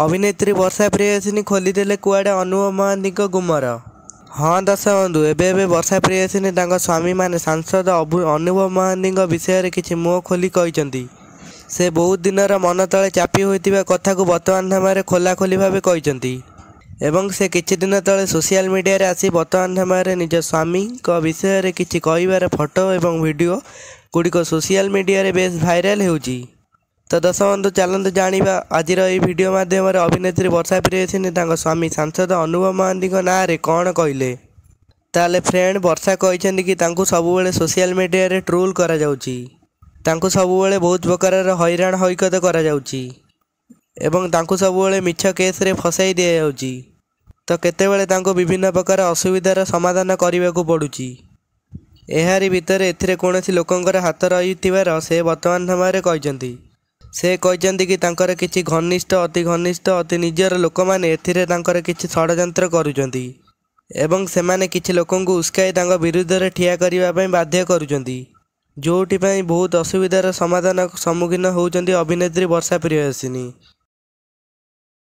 ଅଭିନେତ୍ରୀ ବର୍ଷା ପ୍ରିୟସିନୀ ଖୋଲିଦେଲେ କୁଆଡ଼େ ଅନୁଭବ ମହାନ୍ତିଙ୍କ ଗୁମର ହଁ ଦର୍ଶବନ୍ଧୁ ଏବେ ଏବେ ବର୍ଷା ପ୍ରିୟସିନୀ ତାଙ୍କ ସ୍ୱାମୀମାନେ ସାଂସଦ ଅନୁଭବ ମହାନ୍ତିଙ୍କ ବିଷୟରେ କିଛି ମୁହଁ ଖୋଲି କହିଛନ୍ତି ସେ ବହୁତ ଦିନର ମନ ତଳେ ଚାପି ହୋଇଥିବା କଥାକୁ ବର୍ତ୍ତମାନ ସମୟରେ ଖୋଲାଖୋଲି ଭାବେ କହିଛନ୍ତି ଏବଂ ସେ କିଛି ଦିନ ତଳେ ସୋସିଆଲ ମିଡ଼ିଆରେ ଆସି ବର୍ତ୍ତମାନ ସମୟରେ ନିଜ ସ୍ୱାମୀଙ୍କ ବିଷୟରେ କିଛି କହିବାର ଫଟୋ ଏବଂ ଭିଡ଼ିଓ ଗୁଡ଼ିକ ସୋସିଆଲ ମିଡ଼ିଆରେ ବେଶ୍ ଭାଇରାଲ ହେଉଛି ତ ଦଶ ବନ୍ଧୁ ଚାଲନ୍ତୁ ଜାଣିବା ଆଜିର ଏହି ଭିଡ଼ିଓ ମାଧ୍ୟମରେ ଅଭିନେତ୍ରୀ ବର୍ଷା ପ୍ରିୟସିନି ତାଙ୍କ ସ୍ୱାମୀ ସାଂସଦ ଅନୁଭବ ମହାନ୍ତିଙ୍କ ନାଁରେ କ'ଣ କହିଲେ ତାହେଲେ ଫ୍ରେଣ୍ଡ ବର୍ଷା କହିଛନ୍ତି କି ତାଙ୍କୁ ସବୁବେଳେ ସୋସିଆଲ ମିଡ଼ିଆରେ ଟ୍ରୋଲ କରାଯାଉଛି ତାଙ୍କୁ ସବୁବେଳେ ବହୁତ ପ୍ରକାରର ହଇରାଣ ହୈକତ କରାଯାଉଛି ଏବଂ ତାଙ୍କୁ ସବୁବେଳେ ମିଛ କେସ୍ରେ ଫସାଇ ଦିଆଯାଉଛି ତ କେତେବେଳେ ତାଙ୍କୁ ବିଭିନ୍ନ ପ୍ରକାର ଅସୁବିଧାର ସମାଧାନ କରିବାକୁ ପଡ଼ୁଛି ଏହାରି ଭିତରେ ଏଥିରେ କୌଣସି ଲୋକଙ୍କର ହାତ ରହିଥିବାର ସେ ବର୍ତ୍ତମାନ ସମୟରେ କହିଛନ୍ତି ସେ କହିଛନ୍ତି କି ତାଙ୍କର କିଛି ଘନିଷ୍ଠ ଅତି ଘନିଷ୍ଠ ଅତି ନିଜର ଲୋକମାନେ ଏଥିରେ ତାଙ୍କର କିଛି ଷଡ଼ଯନ୍ତ୍ର କରୁଛନ୍ତି ଏବଂ ସେମାନେ କିଛି ଲୋକଙ୍କୁ ଉସ୍କାଇ ତାଙ୍କ ବିରୁଦ୍ଧରେ ଠିଆ କରିବା ପାଇଁ ବାଧ୍ୟ କରୁଛନ୍ତି ଯେଉଁଥିପାଇଁ ବହୁତ ଅସୁବିଧାର ସମାଧାନ ସମ୍ମୁଖୀନ ହେଉଛନ୍ତି ଅଭିନେତ୍ରୀ ବର୍ଷା ପ୍ରିୟଦର୍ଶିନୀ